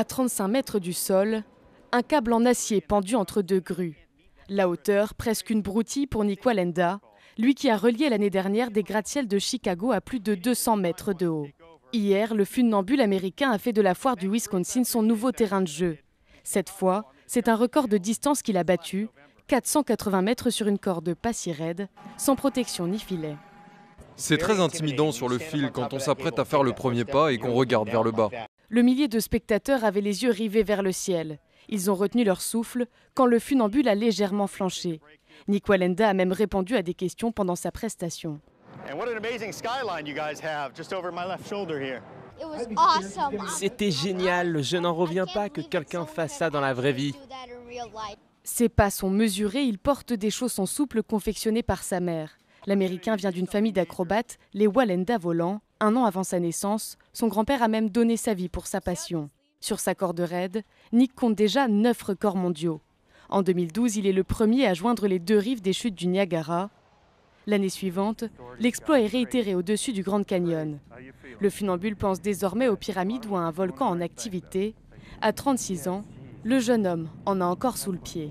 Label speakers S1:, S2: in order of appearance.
S1: À 35 mètres du sol, un câble en acier pendu entre deux grues. La hauteur, presque une broutille pour Nick Alenda, lui qui a relié l'année dernière des gratte-ciels de Chicago à plus de 200 mètres de haut. Hier, le funambule américain a fait de la foire du Wisconsin son nouveau terrain de jeu. Cette fois, c'est un record de distance qu'il a battu, 480 mètres sur une corde pas si raide, sans protection ni filet. C'est très intimidant sur le fil quand on s'apprête à faire le premier pas et qu'on regarde vers le bas. Le millier de spectateurs avait les yeux rivés vers le ciel. Ils ont retenu leur souffle quand le funambule a légèrement flanché. Nick Walenda a même répondu à des questions pendant sa prestation. C'était génial, je n'en reviens pas que quelqu'un fasse ça dans la vraie vie. Ses pas sont mesurés, il porte des chaussons souples confectionnées par sa mère. L'Américain vient d'une famille d'acrobates, les Wallenda volants. Un an avant sa naissance, son grand-père a même donné sa vie pour sa passion. Sur sa corde raide, Nick compte déjà neuf records mondiaux. En 2012, il est le premier à joindre les deux rives des chutes du Niagara. L'année suivante, l'exploit est réitéré au-dessus du Grand Canyon. Le funambule pense désormais aux pyramides ou à un volcan en activité. À 36 ans, le jeune homme en a encore sous le pied.